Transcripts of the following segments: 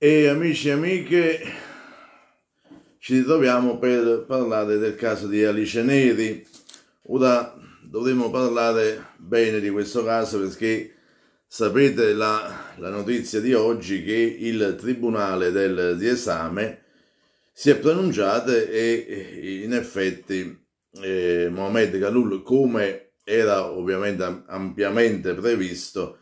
E amici e amiche, ci ritroviamo per parlare del caso di Alice Neri. Ora dovremmo parlare bene di questo caso perché sapete la, la notizia di oggi che il Tribunale del Riesame si è pronunciato e in effetti eh, Mohamed Galul, come era ovviamente ampiamente previsto,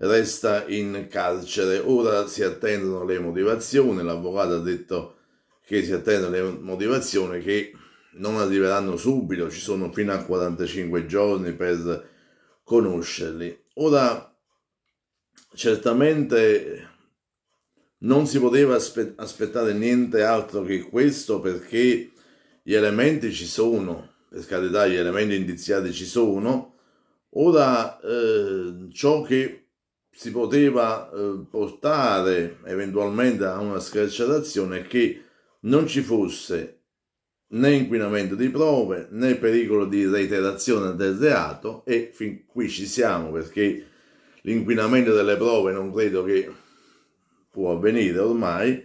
resta in carcere. Ora si attendono le motivazioni, l'avvocato ha detto che si attendono le motivazioni che non arriveranno subito, ci sono fino a 45 giorni per conoscerli. Ora, certamente non si poteva aspe aspettare niente altro che questo perché gli elementi ci sono, per carità gli elementi indiziati ci sono, ora eh, ciò che si poteva eh, portare eventualmente a una scarcerazione che non ci fosse né inquinamento di prove né pericolo di reiterazione del reato e fin qui ci siamo perché l'inquinamento delle prove non credo che può avvenire ormai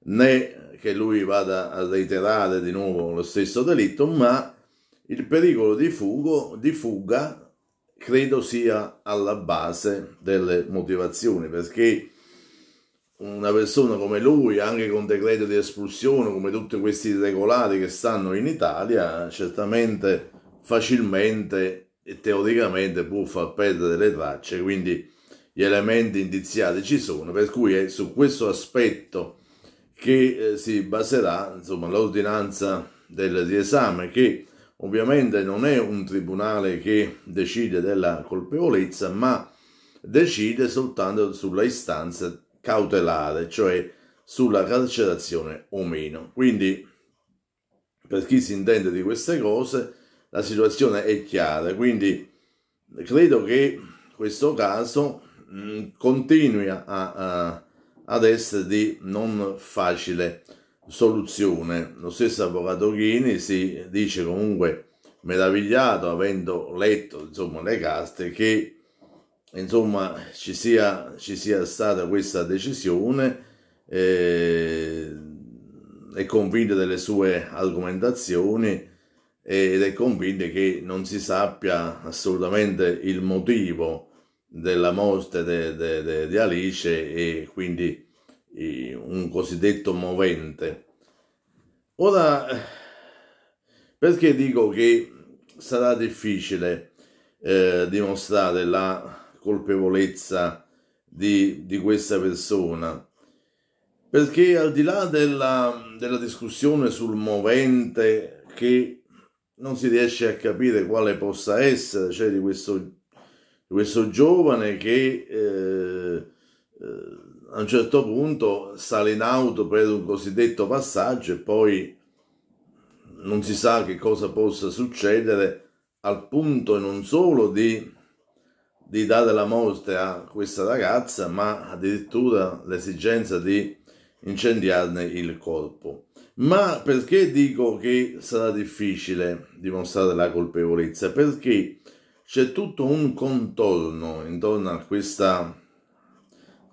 né che lui vada a reiterare di nuovo lo stesso delitto ma il pericolo di, fugo, di fuga credo sia alla base delle motivazioni, perché una persona come lui, anche con decreto di espulsione, come tutti questi irregolari che stanno in Italia, certamente facilmente e teoricamente può far perdere le tracce, quindi gli elementi indiziati ci sono, per cui è su questo aspetto che eh, si baserà l'ordinanza del riesame che Ovviamente non è un tribunale che decide della colpevolezza, ma decide soltanto sulla istanza cautelare, cioè sulla carcerazione o meno. Quindi, per chi si intende di queste cose, la situazione è chiara. Quindi, credo che questo caso mh, continui a, a, ad essere di non facile soluzione. Lo stesso avvocato Chini si dice comunque meravigliato, avendo letto insomma, le carte, che insomma, ci, sia, ci sia stata questa decisione. Eh, è convinto delle sue argomentazioni ed è convinto che non si sappia assolutamente il motivo della morte di de, de, de, Alice e quindi un cosiddetto movente. Ora, perché dico che sarà difficile eh, dimostrare la colpevolezza di, di, questa persona? Perché al di là della, della discussione sul movente che non si riesce a capire quale possa essere, cioè di questo, di questo giovane che eh, eh, a un certo punto sale in auto per un cosiddetto passaggio e poi non si sa che cosa possa succedere al punto non solo di, di dare la morte a questa ragazza ma addirittura l'esigenza di incendiarne il corpo. Ma perché dico che sarà difficile dimostrare la colpevolezza? Perché c'è tutto un contorno intorno a questa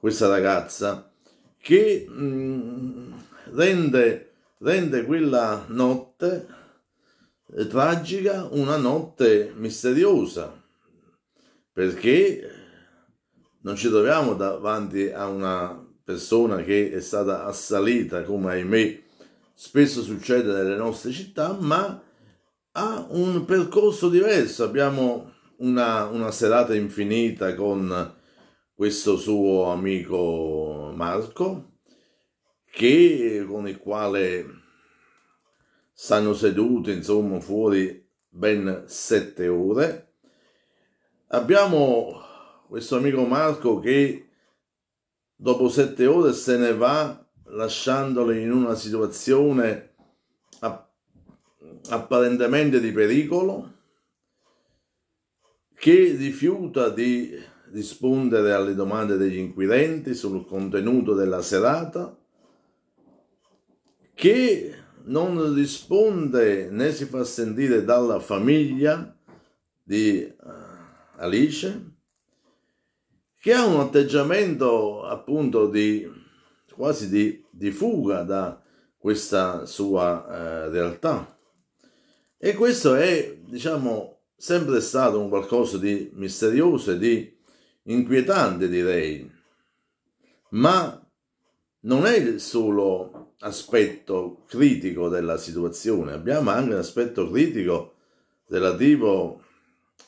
questa ragazza che mh, mm, rende, rende quella notte eh, tragica una notte misteriosa perché non ci troviamo davanti a una persona che è stata assalita come ahimè spesso succede nelle nostre città ma ha un percorso diverso abbiamo una, una serata infinita con questo suo amico Marco, che, con il quale stanno sedute, insomma, fuori ben sette ore. Abbiamo questo amico Marco che dopo sette ore se ne va lasciandole in una situazione apparentemente di pericolo che rifiuta di rispondere alle domande degli inquirenti sul contenuto della serata, che non risponde né si fa sentire dalla famiglia di eh, Alice, che ha un atteggiamento appunto di quasi di, di fuga da questa sua eh, realtà. E questo è, diciamo, sempre stato un qualcosa di misterioso e di inquietante direi, ma non è il solo aspetto critico della situazione, abbiamo anche un aspetto critico relativo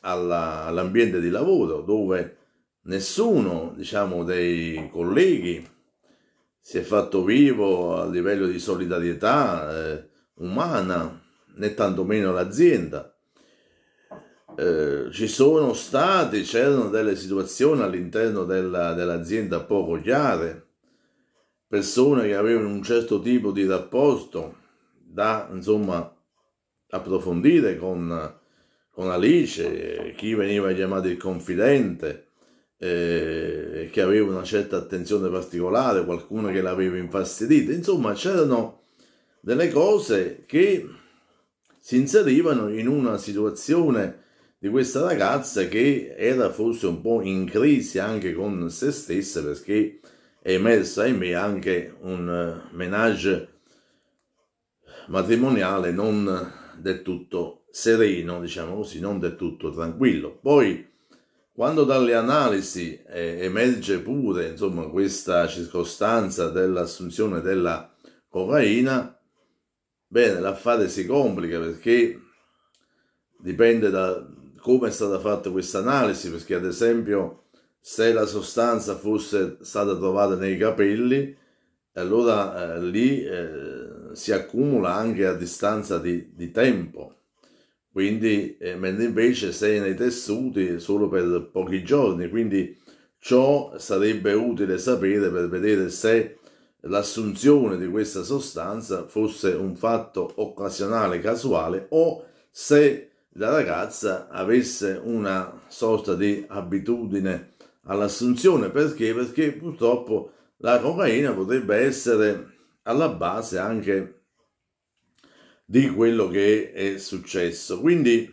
all'ambiente di lavoro dove nessuno diciamo, dei colleghi si è fatto vivo a livello di solidarietà eh, umana, né tantomeno l'azienda eh, ci sono state, c'erano delle situazioni all'interno della, dell'azienda poco chiare, persone che avevano un certo tipo di rapporto da insomma approfondire con, con Alice, chi veniva chiamato il confidente, eh, che aveva una certa attenzione particolare, qualcuno che l'aveva infastidita, insomma c'erano delle cose che si inserivano in una situazione di questa ragazza che era forse un po' in crisi anche con se stessa perché è emersa in me anche un eh, menage matrimoniale non del tutto sereno, diciamo così, non del tutto tranquillo. Poi quando dalle analisi eh, emerge pure insomma, questa circostanza dell'assunzione della cocaina, bene, l'affare si complica perché dipende da, come è stata fatta questa analisi, perché ad esempio se la sostanza fosse stata trovata nei capelli, allora eh, lì eh, si accumula anche a distanza di, di tempo. Quindi, eh, mentre invece sei nei tessuti solo per pochi giorni, quindi ciò sarebbe utile sapere per vedere se l'assunzione di questa sostanza fosse un fatto occasionale, casuale o se la ragazza avesse una sorta di abitudine all'assunzione perché? perché purtroppo la cocaina potrebbe essere alla base anche di quello che è successo quindi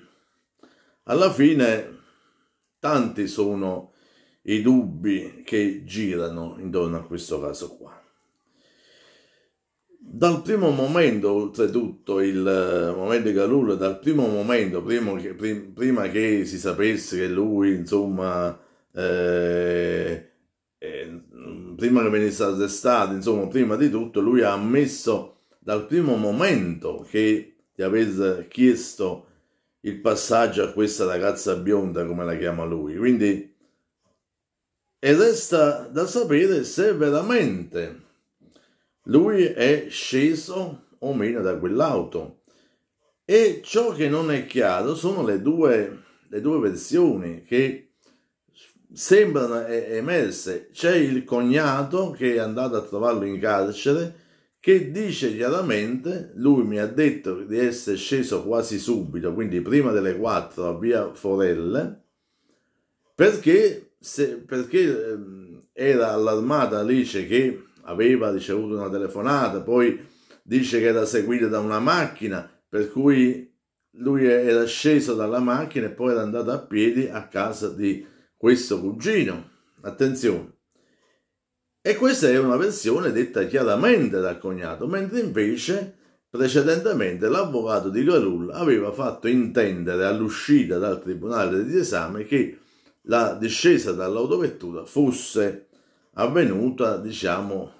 alla fine tanti sono i dubbi che girano intorno a questo caso qua dal primo momento, oltretutto, il eh, momento di Galul, dal primo momento, prima che, prima che si sapesse che lui, insomma, eh, eh, prima che venisse arrestato, insomma, prima di tutto, lui ha ammesso dal primo momento che gli aver chiesto il passaggio a questa ragazza bionda, come la chiama lui. Quindi, e resta da sapere se veramente lui è sceso o meno da quell'auto. E ciò che non è chiaro sono le due, le due versioni che sembrano emerse. C'è il cognato che è andato a trovarlo in carcere che dice chiaramente, lui mi ha detto di essere sceso quasi subito, quindi prima delle 4 a via Forelle, perché, se, perché ehm, era allarmata Alice che aveva ricevuto una telefonata, poi dice che era seguito da una macchina, per cui lui era sceso dalla macchina e poi era andato a piedi a casa di questo cugino. Attenzione. E questa è una versione detta chiaramente dal cognato, mentre invece precedentemente l'avvocato di Garul aveva fatto intendere all'uscita dal tribunale di esame che la discesa dall'autovettura fosse avvenuta, diciamo,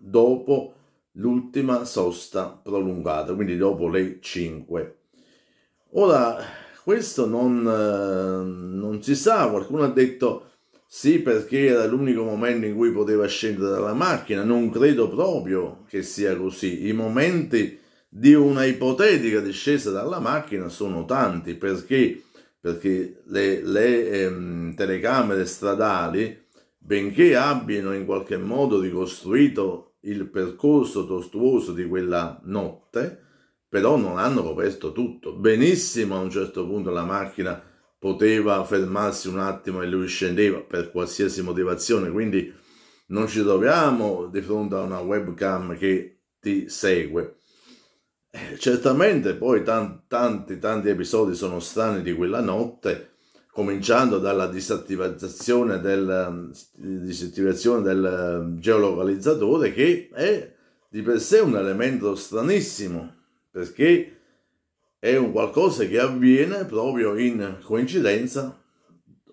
dopo l'ultima sosta prolungata, quindi dopo le 5. Ora, questo non, eh, non si sa, qualcuno ha detto sì perché era l'unico momento in cui poteva scendere dalla macchina, non credo proprio che sia così, i momenti di una ipotetica discesa dalla macchina sono tanti perché, perché le, le ehm, telecamere stradali benché abbiano in qualche modo ricostruito il percorso tortuoso di quella notte, però non hanno coperto tutto. Benissimo a un certo punto la macchina poteva fermarsi un attimo e lui scendeva per qualsiasi motivazione, quindi non ci troviamo di fronte a una webcam che ti segue. Eh, certamente poi tanti tanti, tanti episodi sono strani di quella notte, cominciando dalla disattivazione del, eh, disattivazione del eh, geolocalizzatore che è di per sé un elemento stranissimo perché è un qualcosa che avviene proprio in coincidenza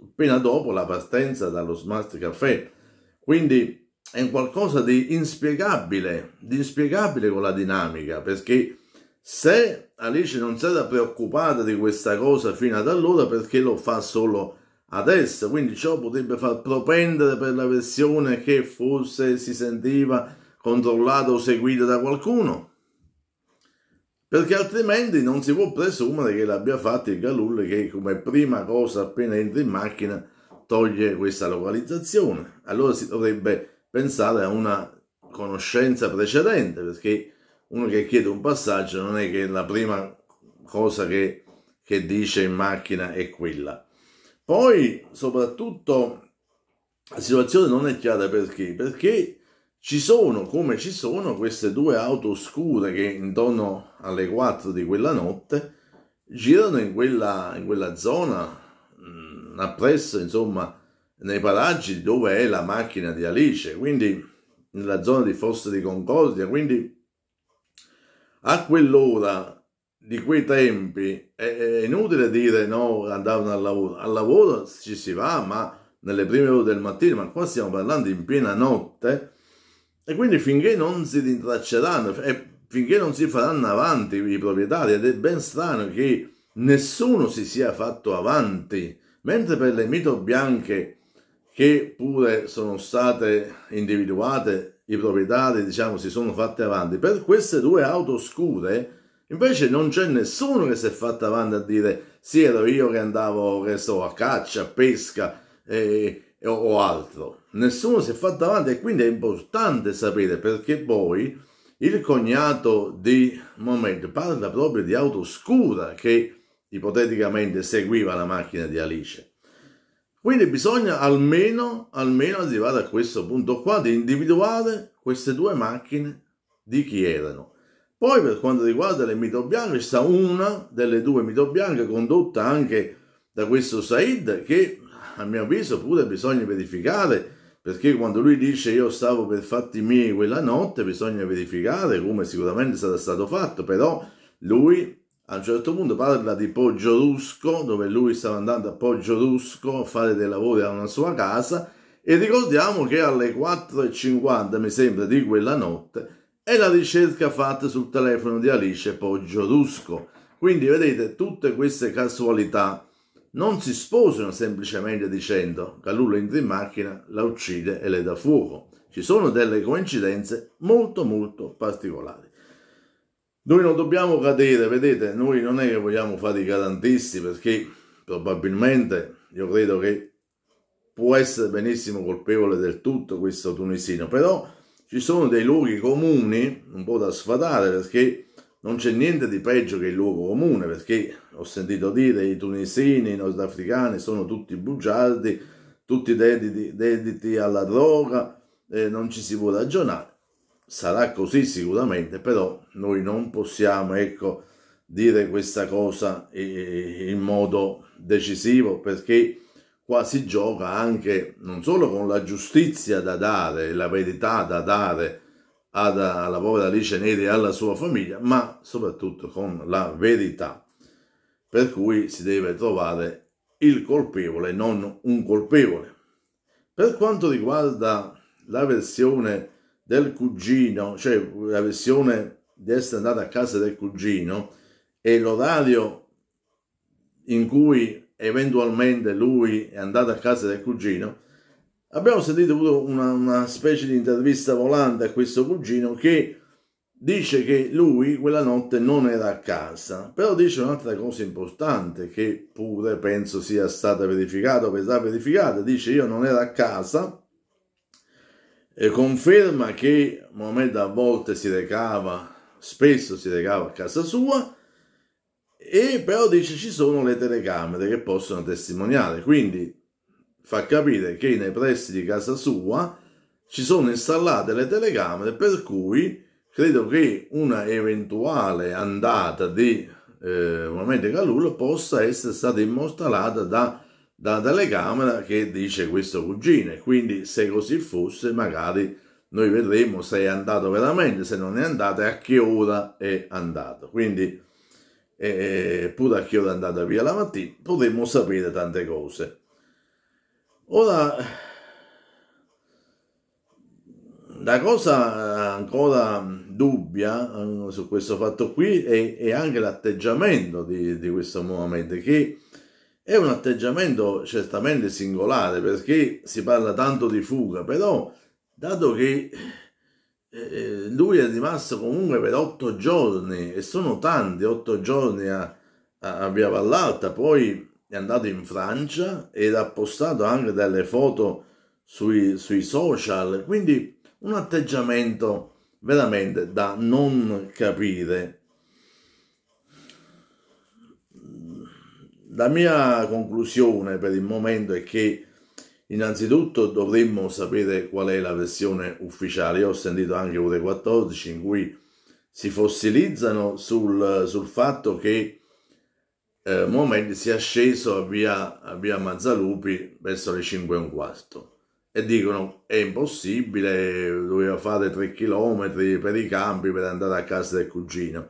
appena dopo la partenza dallo smart caffè quindi è un qualcosa di inspiegabile di inspiegabile con la dinamica perché se Alice non si era preoccupata di questa cosa fino ad allora perché lo fa solo adesso, quindi ciò potrebbe far propendere per la versione che forse si sentiva controllata o seguita da qualcuno, perché altrimenti non si può presumere che l'abbia fatto il Galulle che come prima cosa appena entra in macchina toglie questa localizzazione. Allora si dovrebbe pensare a una conoscenza precedente perché uno che chiede un passaggio non è che la prima cosa che, che dice in macchina è quella. Poi, soprattutto, la situazione non è chiara perché? Perché ci sono, come ci sono, queste due auto oscure che intorno alle 4 di quella notte girano in quella, in quella zona, mh, mm, appresso, insomma, nei paraggi dove è la macchina di Alice, quindi nella zona di Fosse di Concordia, quindi a quell'ora di quei tempi è, è inutile dire no, andavano al lavoro. Al lavoro ci si va, ma nelle prime ore del mattino, ma qua stiamo parlando in piena notte. E quindi finché non si rintracceranno e finché non si faranno avanti i proprietari, ed è ben strano che nessuno si sia fatto avanti, mentre per le mito bianche che pure sono state individuate i proprietari diciamo, si sono fatti avanti. Per queste due auto scure invece non c'è nessuno che si è fatto avanti a dire sì ero io che andavo che so, a caccia, a pesca e, o, o altro. Nessuno si è fatto avanti e quindi è importante sapere perché poi il cognato di Mohamed parla proprio di auto scura che ipoteticamente seguiva la macchina di Alice. Quindi bisogna almeno, almeno arrivare a questo punto qua di individuare queste due macchine di chi erano. Poi per quanto riguarda le mito bianche, sta una delle due mito bianche condotta anche da questo Said che a mio avviso pure bisogna verificare perché quando lui dice io stavo per fatti miei quella notte bisogna verificare come sicuramente sarà stato fatto, però lui a un certo punto parla di Poggio Rusco, dove lui stava andando a Poggio Rusco a fare dei lavori a una sua casa e ricordiamo che alle 4.50, mi sembra, di quella notte è la ricerca fatta sul telefono di Alice Poggio Rusco. Quindi vedete, tutte queste casualità non si sposano semplicemente dicendo che Calullo entra in macchina, la uccide e le dà fuoco. Ci sono delle coincidenze molto molto particolari. Noi non dobbiamo cadere, vedete, noi non è che vogliamo fare i garantisti perché probabilmente io credo che può essere benissimo colpevole del tutto questo tunisino, però ci sono dei luoghi comuni un po' da sfatare perché non c'è niente di peggio che il luogo comune perché ho sentito dire i tunisini, i nordafricani sono tutti bugiardi, tutti dediti, dediti alla droga, eh, non ci si può ragionare sarà così sicuramente, però noi non possiamo ecco, dire questa cosa eh, eh, in modo decisivo perché qua si gioca anche non solo con la giustizia da dare, la verità da dare alla povera Alice Neri e alla sua famiglia, ma soprattutto con la verità, per cui si deve trovare il colpevole, non un colpevole. Per quanto riguarda la versione del cugino, cioè la versione di essere andata a casa del cugino e l'orario in cui eventualmente lui è andato a casa del cugino, abbiamo sentito una, una specie di intervista volante a questo cugino che dice che lui quella notte non era a casa, però dice un'altra cosa importante che pure penso sia stata verificata o verrà verificata, dice io non ero a casa e conferma che Mohammed a volte si recava, spesso si recava a casa sua, e però dice ci sono le telecamere che possono testimoniare, quindi fa capire che nei pressi di casa sua ci sono installate le telecamere per cui credo che una eventuale andata di eh, Mohamed Galul possa essere stata immortalata da dalla telecamera che dice questo cugino e quindi se così fosse magari noi vedremo se è andato veramente, se non è andato e a che ora è andato. Quindi eh, eh pure a che ora è andata via la mattina potremmo sapere tante cose. Ora, la cosa ancora dubbia eh, su questo fatto qui è, è anche l'atteggiamento di, di questo Mohamed che è un atteggiamento certamente singolare perché si parla tanto di fuga, però dato che eh, eh, lui è rimasto comunque per otto giorni e sono tanti otto giorni a, a, a Via Vallalta, poi è andato in Francia ed ha postato anche delle foto sui, sui social, quindi un atteggiamento veramente da non capire. La mia conclusione per il momento è che innanzitutto dovremmo sapere qual è la versione ufficiale. Io ho sentito anche Ure 14 in cui si fossilizzano sul, sul fatto che eh, Moment sia sceso a via, a via Mazzalupi verso le 5 e un quarto e dicono è impossibile, doveva fare 3 chilometri per i campi per andare a casa del cugino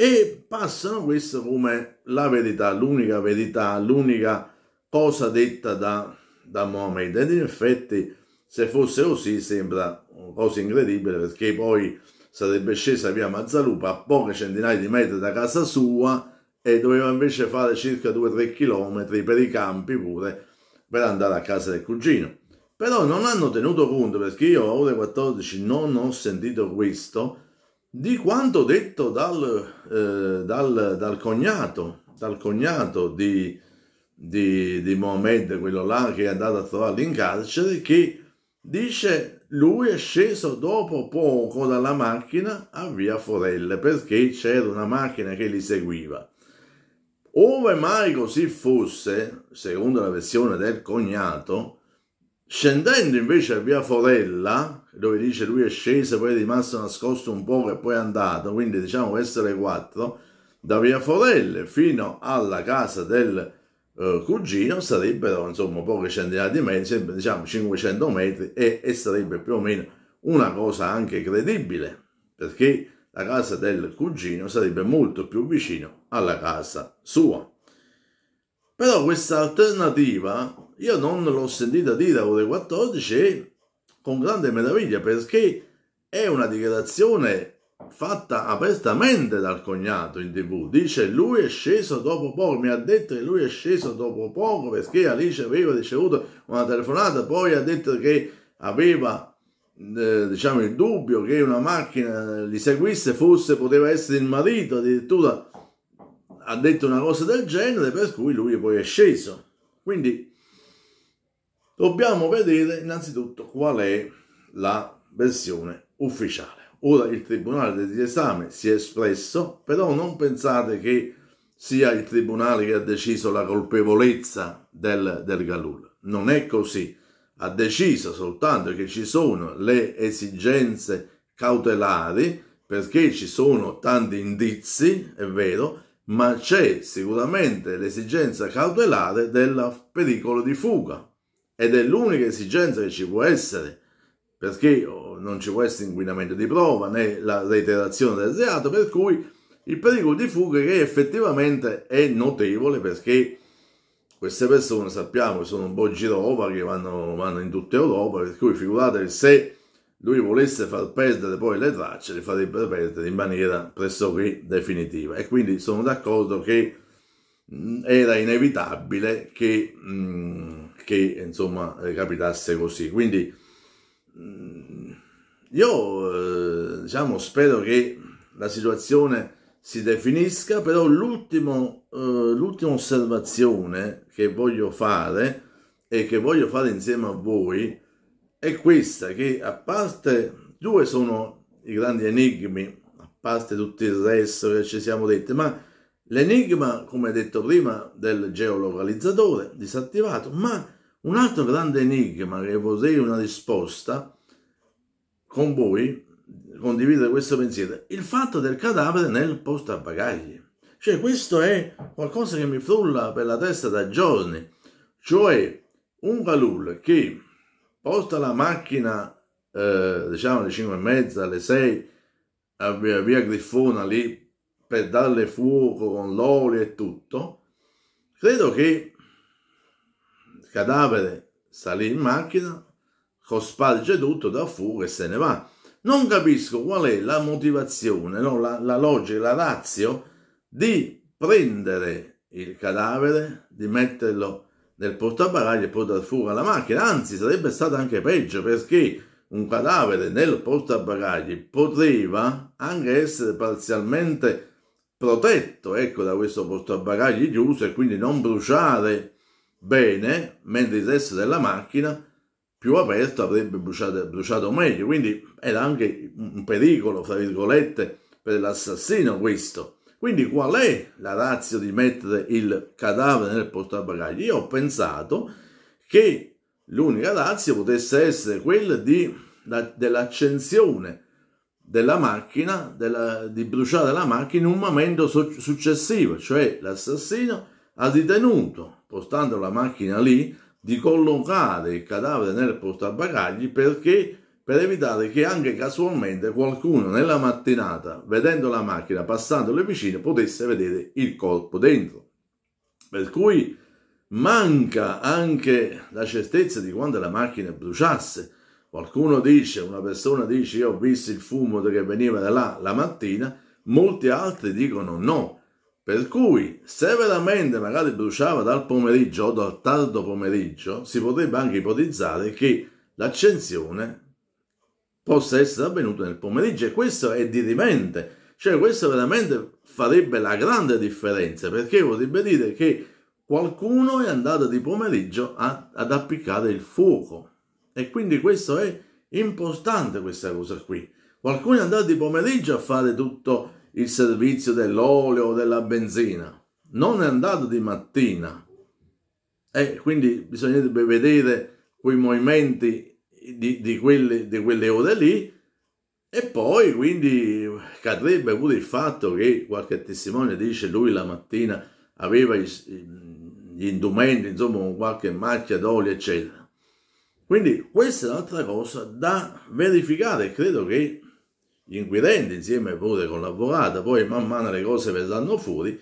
e passano questo come la verità, l'unica verità, l'unica cosa detta da, da Mohammed. Ed in effetti, se fosse così, sembra una cosa incredibile perché poi sarebbe scesa via Mazzalupa a poche centinaia di metri da casa sua e doveva invece fare circa 2-3 chilometri per i campi pure per andare a casa del cugino. Però non hanno tenuto conto perché io a ore 14 non ho sentito questo di quanto detto dal, eh, dal, dal, cognato, dal cognato di, di, di Mohammed, quello là che è andato a trovarlo in carcere, che dice lui è sceso dopo poco dalla macchina a via Forelle perché c'era una macchina che li seguiva. Ove mai così fosse, secondo la versione del cognato, scendendo invece a via Forella, dove dice lui è sceso, poi è rimasto nascosto un po' e poi è andato, quindi diciamo essere quattro, da via Forelle fino alla casa del eh, cugino sarebbero insomma poche centinaia di metri, sempre, diciamo 500 metri e, e sarebbe più o meno una cosa anche credibile, perché la casa del cugino sarebbe molto più vicino alla casa sua. Però questa alternativa io non l'ho sentita dire ore 14 e con grande meraviglia perché è una dichiarazione fatta apertamente dal cognato in tv dice lui è sceso dopo poco mi ha detto che lui è sceso dopo poco perché Alice aveva ricevuto una telefonata poi ha detto che aveva eh, diciamo il dubbio che una macchina li seguisse forse poteva essere il marito addirittura ha detto una cosa del genere per cui lui poi è sceso quindi dobbiamo vedere innanzitutto qual è la versione ufficiale. Ora il Tribunale di esame si è espresso, però non pensate che sia il Tribunale che ha deciso la colpevolezza del, del Galul. Non è così. Ha deciso soltanto che ci sono le esigenze cautelari perché ci sono tanti indizi, è vero, ma c'è sicuramente l'esigenza cautelare del pericolo di fuga ed è l'unica esigenza che ci può essere, perché oh, non ci può essere inquinamento di prova né la reiterazione del reato, per cui il pericolo di fuga che effettivamente è notevole perché queste persone sappiamo che sono un po' girova, che vanno, vanno in tutta Europa, per cui figuratevi se lui volesse far perdere poi le tracce, le farebbe perdere in maniera pressoché definitiva. E quindi sono d'accordo che mh, mm, era inevitabile che... Mh, mm, che insomma eh, capitasse così. Quindi mm, io eh, diciamo spero che la situazione si definisca, però eh, l'ultima eh, osservazione che voglio fare e che voglio fare insieme a voi è questa, che a parte due sono i grandi enigmi, a parte tutto il resto che ci siamo detti, ma l'enigma, come detto prima, del geolocalizzatore disattivato, ma un altro grande enigma che vorrei una risposta con voi, condividere questo pensiero, il fatto del cadavere nel portabagagli. Cioè questo è qualcosa che mi frulla per la testa da giorni, cioè un galul che porta la macchina eh, diciamo alle 5 e mezza, alle 6 a via, via Griffona lì per darle fuoco con l'olio e tutto, credo che cadavere salì in macchina, Cospar tutto da fuga e se ne va. Non capisco qual è la motivazione, no? la, la logica, la razio di prendere il cadavere, di metterlo nel portabagagli e poi dar fuoco alla macchina. Anzi, sarebbe stato anche peggio perché un cadavere nel portabagagli poteva anche essere parzialmente protetto ecco, da questo portabagagli chiuso e quindi non bruciare bene, mentre il resto della macchina più aperto avrebbe bruciato, bruciato meglio. Quindi era anche un pericolo, fra virgolette, per l'assassino questo. Quindi qual è la razza di mettere il cadavere nel portabagagli? Io ho pensato che l'unica razza potesse essere quella di, la, dell'accensione della macchina, della, di bruciare la macchina in un momento so, successivo, cioè l'assassino ha ritenuto postando la macchina lì, di collocare il cadavere nel portabagagli perché per evitare che anche casualmente qualcuno nella mattinata, vedendo la macchina, passando le vicine, potesse vedere il corpo dentro. Per cui manca anche la certezza di quando la macchina bruciasse. Qualcuno dice, una persona dice, io ho visto il fumo che veniva da là la mattina, molti altri dicono no, per cui, se veramente magari bruciava dal pomeriggio o dal tardo pomeriggio, si potrebbe anche ipotizzare che l'accensione possa essere avvenuta nel pomeriggio e questo è dirimente, cioè questo veramente farebbe la grande differenza perché vorrebbe dire che qualcuno è andato di pomeriggio a, ad appiccare il fuoco e quindi questo è importante questa cosa qui. Qualcuno è andato di pomeriggio a fare tutto il servizio dell'olio o della benzina. Non è andato di mattina. E quindi bisognerebbe vedere quei movimenti di, di, quelle, di quelle ore lì e poi quindi cadrebbe pure il fatto che qualche testimone dice lui la mattina aveva gli, gli indumenti, insomma qualche macchia d'olio eccetera. Quindi questa è un'altra cosa da verificare, credo che gli inquirenti insieme pure con l'avvocato, poi man mano le cose verranno fuori,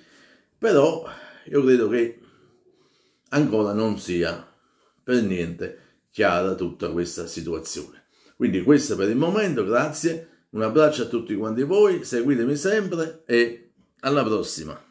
però io credo che ancora non sia per niente chiara tutta questa situazione. Quindi questo per il momento, grazie, un abbraccio a tutti quanti voi, seguitemi sempre e alla prossima.